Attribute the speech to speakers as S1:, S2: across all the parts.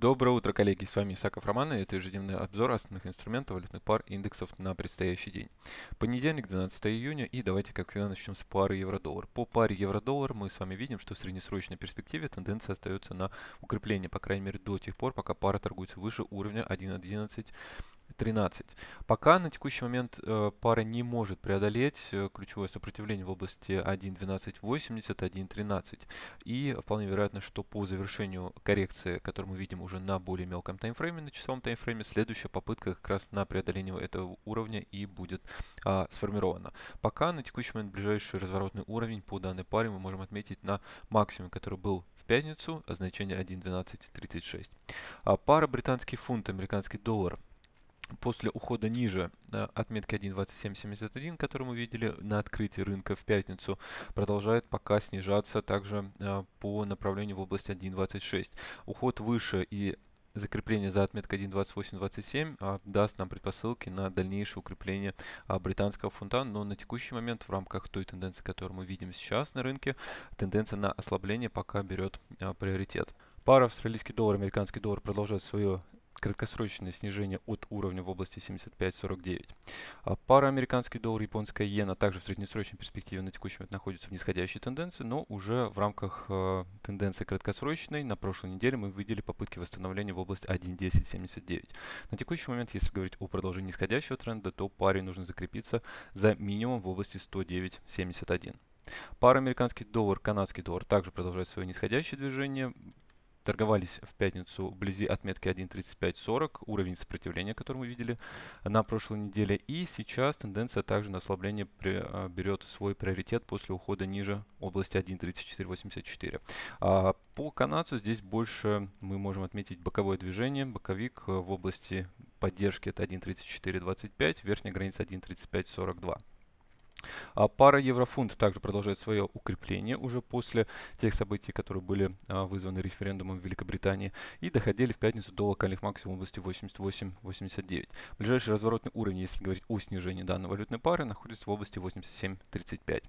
S1: Доброе утро, коллеги! С вами Исаков Роман и это ежедневный обзор основных инструментов валютных пар и индексов на предстоящий день. Понедельник, 12 июня и давайте как всегда начнем с пары евро-доллар. По паре евро-доллар мы с вами видим, что в среднесрочной перспективе тенденция остается на укрепление, по крайней мере до тех пор, пока пара торгуется выше уровня 1.11 13. Пока на текущий момент э, пара не может преодолеть э, ключевое сопротивление в области 1.1280, 1.13. И вполне вероятно, что по завершению коррекции, которую мы видим уже на более мелком таймфрейме, на часовом таймфрейме, следующая попытка как раз на преодоление этого уровня и будет а, сформирована. Пока на текущий момент ближайший разворотный уровень по данной паре мы можем отметить на максимум, который был в пятницу, а значение 1.1236. А пара британский фунт, американский доллар – после ухода ниже отметки 1.2771, которую мы видели на открытии рынка в пятницу, продолжает пока снижаться также э, по направлению в область 1.26. Уход выше и закрепление за отметкой 1.2827 а, даст нам предпосылки на дальнейшее укрепление а, британского фунта, но на текущий момент в рамках той тенденции, которую мы видим сейчас на рынке, тенденция на ослабление пока берет э, приоритет. Пара австралийский доллар, американский доллар продолжает свое краткосрочное снижение от уровня в области 75.49. А пара американский доллар, японская иена также в среднесрочной перспективе на текущем момент находится в нисходящей тенденции, но уже в рамках э, тенденции краткосрочной на прошлой неделе мы видели попытки восстановления в область 1.10.79. На текущий момент, если говорить о продолжении нисходящего тренда, то паре нужно закрепиться за минимум в области 109.71. Пара американский доллар, канадский доллар также продолжает свое нисходящее движение торговались в пятницу вблизи отметки 1.3540, уровень сопротивления, который мы видели на прошлой неделе. И сейчас тенденция также на ослабление при, э, берет свой приоритет после ухода ниже области 1.3484. А по канадцу здесь больше мы можем отметить боковое движение, боковик э, в области поддержки это 1.3425, верхняя граница 1.3542. А пара еврофунт также продолжает свое укрепление уже после тех событий, которые были а, вызваны референдумом в Великобритании и доходили в пятницу до локальных максимумов в области 88-89. Ближайший разворотный уровень, если говорить о снижении данной валютной пары, находится в области 87-35.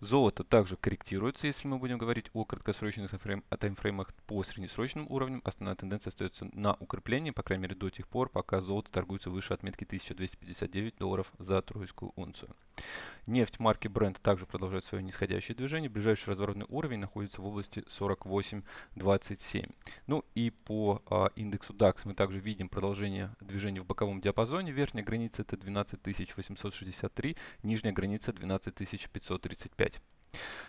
S1: Золото также корректируется, если мы будем говорить о краткосрочных таймфрейм, таймфреймах по среднесрочным уровням. Основная тенденция остается на укреплении, по крайней мере до тех пор, пока золото торгуется выше отметки 1259 долларов за тройскую унцию. Нефть марки Brent также продолжает свое нисходящее движение. Ближайший разворотный уровень находится в области 48.27. Ну и по а, индексу DAX мы также видим продолжение движения в боковом диапазоне. Верхняя граница это 12863, нижняя граница 12530.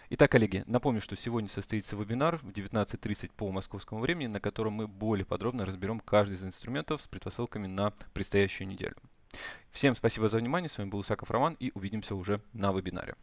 S1: Итак, коллеги, напомню, что сегодня состоится вебинар в 19.30 по московскому времени, на котором мы более подробно разберем каждый из инструментов с предпосылками на предстоящую неделю. Всем спасибо за внимание, с вами был Исаков Роман и увидимся уже на вебинаре.